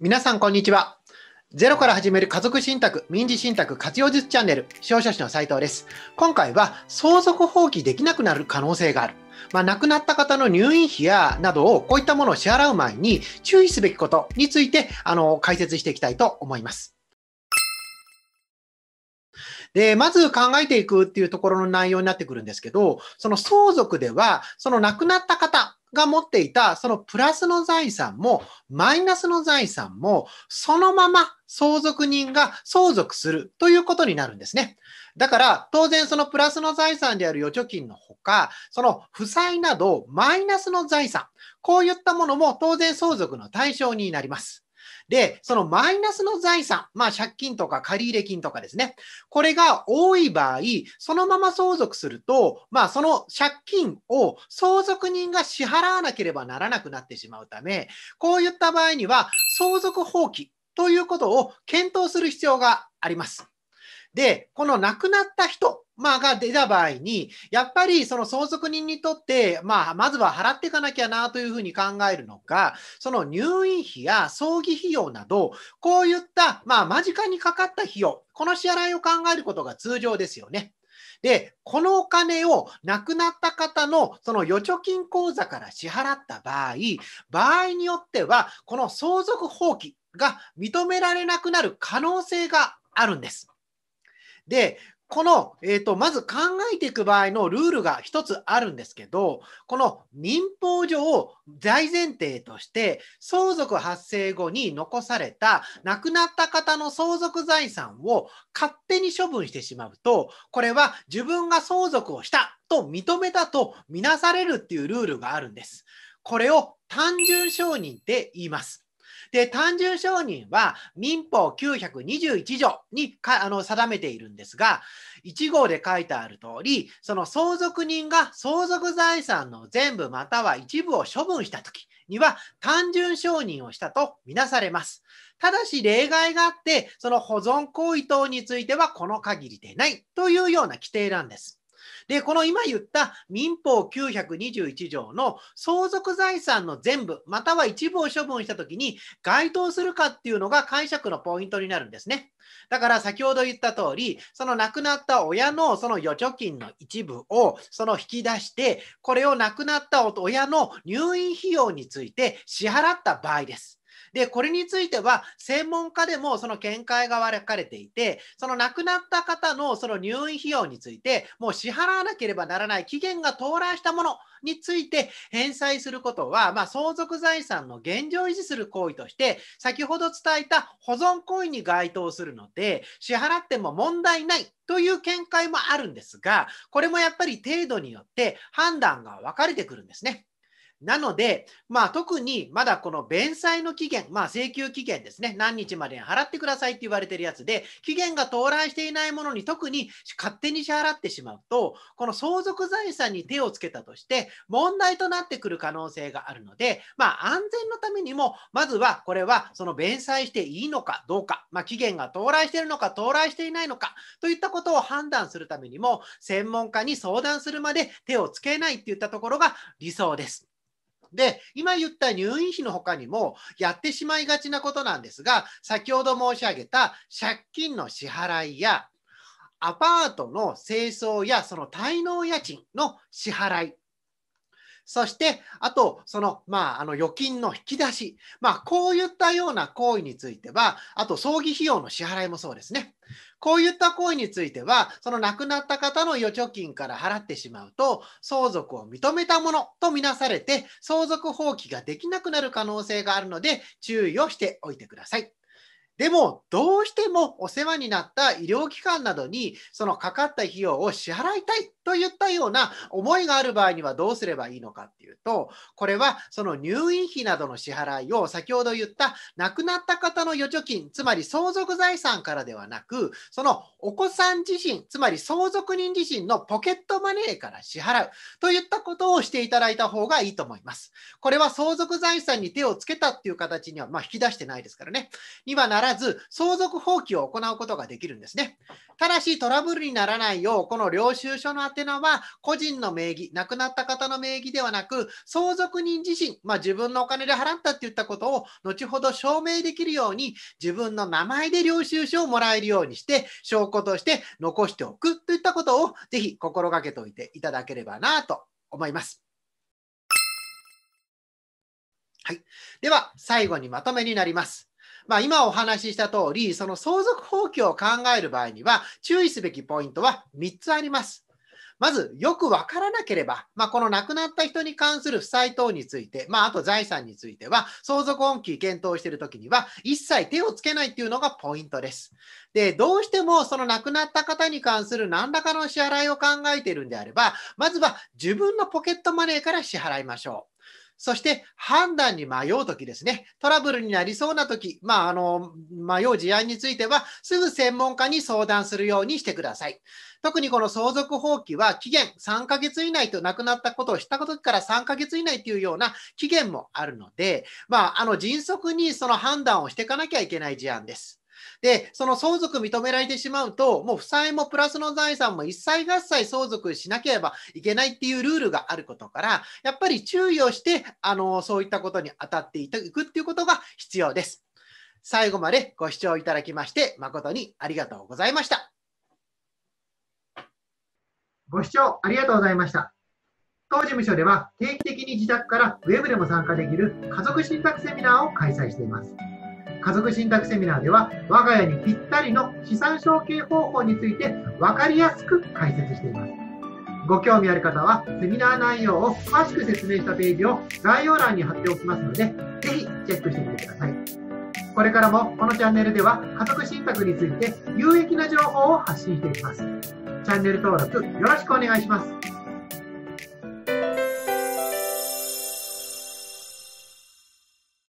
皆さん、こんにちは。ゼロから始める家族信託、民事信託活用術チャンネル、消費者誌の斉藤です。今回は、相続放棄できなくなる可能性がある。まあ、亡くなった方の入院費やなどを、こういったものを支払う前に注意すべきことについて、あの、解説していきたいと思います。で、まず考えていくっていうところの内容になってくるんですけど、その相続では、その亡くなった方、が持っていたそのプラスの財産もマイナスの財産もそのまま相続人が相続するということになるんですね。だから当然そのプラスの財産である預貯金のほか、その負債などマイナスの財産、こういったものも当然相続の対象になります。で、そのマイナスの財産、まあ借金とか借入金とかですね、これが多い場合、そのまま相続すると、まあその借金を相続人が支払わなければならなくなってしまうため、こういった場合には相続放棄ということを検討する必要があります。で、この亡くなった人、まあ、が出た場合に、やっぱりその相続人にとって、まあ、まずは払っていかなきゃなというふうに考えるのが、その入院費や葬儀費用など、こういった、まあ、間近にかかった費用、この支払いを考えることが通常ですよね。で、このお金を亡くなった方のその預貯金口座から支払った場合、場合によっては、この相続放棄が認められなくなる可能性があるんです。で、この、えっ、ー、と、まず考えていく場合のルールが一つあるんですけど、この民法上を大前提として、相続発生後に残された亡くなった方の相続財産を勝手に処分してしまうと、これは自分が相続をしたと認めたとみなされるっていうルールがあるんです。これを単純承認って言います。で、単純承認は民法921条にかあの定めているんですが、1号で書いてある通り、その相続人が相続財産の全部または一部を処分したときには単純承認をしたとみなされます。ただし例外があって、その保存行為等についてはこの限りでないというような規定なんです。で、この今言った民法921条の相続財産の全部、または一部を処分したときに該当するかっていうのが解釈のポイントになるんですね。だから先ほど言った通り、その亡くなった親のその預貯金の一部をその引き出して、これを亡くなった親の入院費用について支払った場合です。で、これについては、専門家でもその見解が分かれていて、その亡くなった方のその入院費用について、もう支払わなければならない期限が到来したものについて返済することは、まあ、相続財産の現状維持する行為として、先ほど伝えた保存行為に該当するので、支払っても問題ないという見解もあるんですが、これもやっぱり程度によって判断が分かれてくるんですね。なので、まあ、特にまだこの弁済の期限、まあ、請求期限ですね、何日までに払ってくださいって言われてるやつで、期限が到来していないものに特に勝手に支払ってしまうと、この相続財産に手をつけたとして、問題となってくる可能性があるので、まあ、安全のためにも、まずはこれはその弁済していいのかどうか、まあ、期限が到来しているのか到来していないのかといったことを判断するためにも、専門家に相談するまで手をつけないっていったところが理想です。で、今言った入院費の他にもやってしまいがちなことなんですが、先ほど申し上げた借金の支払いや、アパートの清掃やその滞納家賃の支払いそして、あと、その、まあ、あの、預金の引き出し。まあ、こういったような行為については、あと、葬儀費用の支払いもそうですね。こういった行為については、その亡くなった方の預貯金から払ってしまうと、相続を認めたものとみなされて、相続放棄ができなくなる可能性があるので、注意をしておいてください。でも、どうしてもお世話になった医療機関などに、そのかかった費用を支払いたいといったような思いがある場合にはどうすればいいのかっていうと、これはその入院費などの支払いを先ほど言った亡くなった方の預貯金、つまり相続財産からではなく、そのお子さん自身、つまり相続人自身のポケットマネーから支払うといったことをしていただいた方がいいと思います。これは相続財産に手をつけたっていう形には、まあ、引き出してないですからね。にはなららず、相続放棄を行うことができるんですね。ただし、トラブルにならないよう、この領収書の宛名は、個人の名義、亡くなった方の名義ではなく、相続人自身、まあ、自分のお金で払ったって言ったことを、後ほど証明できるように、自分の名前で領収書をもらえるようにして、証拠として残しておくといったことを、ぜひ心がけておいていただければなと思います。はい。では、最後にまとめになります。まあ、今お話しした通り、その相続放棄を考える場合には、注意すべきポイントは3つあります。まず、よくわからなければ、まあ、この亡くなった人に関する負債等について、まあ、あと財産については、相続音期検討しているときには、一切手をつけないっていうのがポイントです。で、どうしてもその亡くなった方に関する何らかの支払いを考えているんであれば、まずは自分のポケットマネーから支払いましょう。そして判断に迷うときですね、トラブルになりそうなとき、まあ、あの、迷う事案については、すぐ専門家に相談するようにしてください。特にこの相続放棄は期限3ヶ月以内と亡くなったことを知った時から3ヶ月以内というような期限もあるので、まあ、あの迅速にその判断をしていかなきゃいけない事案です。で、その相続認められてしまうと、もう負債もプラスの財産も一切合切相続しなければいけないっていうルールがあることから、やっぱり注意をして、あの、そういったことに当たっていくっていうことが必要です。最後までご視聴いただきまして、誠にありがとうございました。ご視聴ありがとうございました。当事務所では定期的に自宅からウェブでも参加できる家族信託セミナーを開催しています。家族信託セミナーでは我が家にぴったりの資産承継方法について分かりやすく解説しています。ご興味ある方はセミナー内容を詳しく説明したページを概要欄に貼っておきますので、ぜひチェックしてみてください。これからもこのチャンネルでは家族信託について有益な情報を発信していきます。チャンネル登録よろしくお願いします。